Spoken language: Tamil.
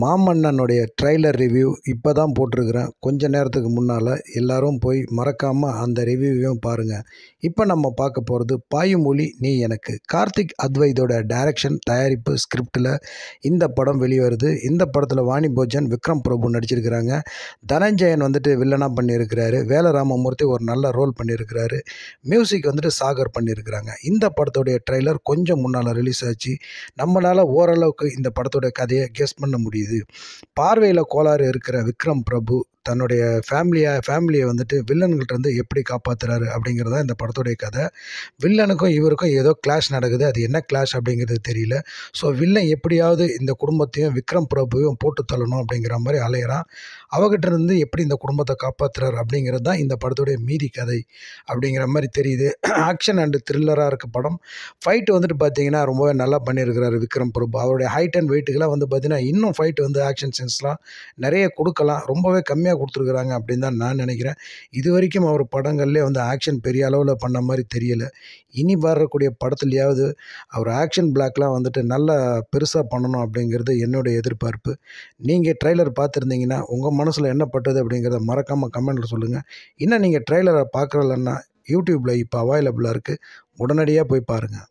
மாமன்னனுடைய ட்ரைலர் ரிவ்யூ இப்போ தான் போட்டிருக்கிறேன் கொஞ்ச நேரத்துக்கு முன்னால் எல்லோரும் போய் மறக்காமல் அந்த ரிவ்யூவையும் பாருங்கள் இப்போ நம்ம பார்க்க போகிறது பாயும் ஒளி நீ எனக்கு கார்த்திக் அத்வைதோட டைரக்ஷன் தயாரிப்பு ஸ்கிரிப்டில் இந்த படம் வெளிவருது இந்த படத்தில் வாணி போஜன் விக்ரம் பிரபு நடிச்சிருக்கிறாங்க தனஞ்சயன் வந்துட்டு வில்லனாக பண்ணியிருக்கிறாரு வேலராமமூர்த்தி ஒரு நல்ல ரோல் பண்ணியிருக்கிறாரு மியூசிக் வந்துட்டு சாகர் பண்ணியிருக்கிறாங்க இந்த படத்தோடைய ட்ரைலர் கொஞ்சம் முன்னால் ரிலீஸ் ஆச்சு நம்மளால் ஓரளவுக்கு இந்த படத்தோடைய கதையை கெஸ் பண்ண முடியும் முடியுது பார்வையில் கோளாறு இருக்கிற விக்ரம் பிரபு தன்னுடைய ஃபேமிலியை ஃபேமிலியை வந்துட்டு இருந்து எப்படி காப்பாற்றுறாரு அப்படிங்கிறது தான் இந்த படத்துடைய கதை வில்லனுக்கும் இவருக்கும் ஏதோ கிளாஷ் நடக்குது அது என்ன கிளாஷ் அப்படிங்கிறது தெரியல ஸோ வில்லன் எப்படியாவது இந்த குடும்பத்தையும் விக்ரம் பிரபுவையும் போட்டு தள்ளணும் அப்படிங்கிற மாதிரி அலையிறான் இருந்து எப்படி இந்த குடும்பத்தை காப்பாற்றுறாரு அப்படிங்கிறது தான் இந்த படத்துடைய மீதி கதை அப்படிங்கிற மாதிரி தெரியுது ஆக்ஷன் அண்டு த்ரில்லராக இருக்க படம் ஃபைட்டு வந்துட்டு பார்த்தீங்கன்னா ரொம்பவே நல்லா பண்ணியிருக்கிறாரு விக்ரம் பிரபு அவருடைய ஹைட் அண்ட் வெயிட்டுக்கெல்லாம் வந்து பார்த்தீங்கன்னா இன்னும் ஃபைட் வந்து ஆக்ஷன் சென்ஸ்லாம் நிறைய கொடுக்கலாம் ரொம்பவே கம்மியாக கம்மியாக கொடுத்துருக்குறாங்க அப்படின்னு தான் நான் நினைக்கிறேன் இது வரைக்கும் அவர் படங்கள்லேயே வந்து ஆக்ஷன் பெரிய அளவில் பண்ண மாதிரி தெரியல இனி வரக்கூடிய படத்துலையாவது அவர் ஆக்ஷன் பிளாக்லாம் வந்துட்டு நல்லா பெருசாக பண்ணணும் அப்படிங்கிறது என்னுடைய எதிர்பார்ப்பு நீங்கள் ட்ரெய்லர் பார்த்துருந்தீங்கன்னா உங்கள் மனசில் என்ன பட்டது அப்படிங்கிறத மறக்காமல் கமெண்டில் சொல்லுங்கள் இன்னும் நீங்கள் ட்ரெய்லரை பார்க்குறலன்னா யூடியூப்பில் இப்போ அவைலபிளாக இருக்குது உடனடியாக போய் பாருங்கள்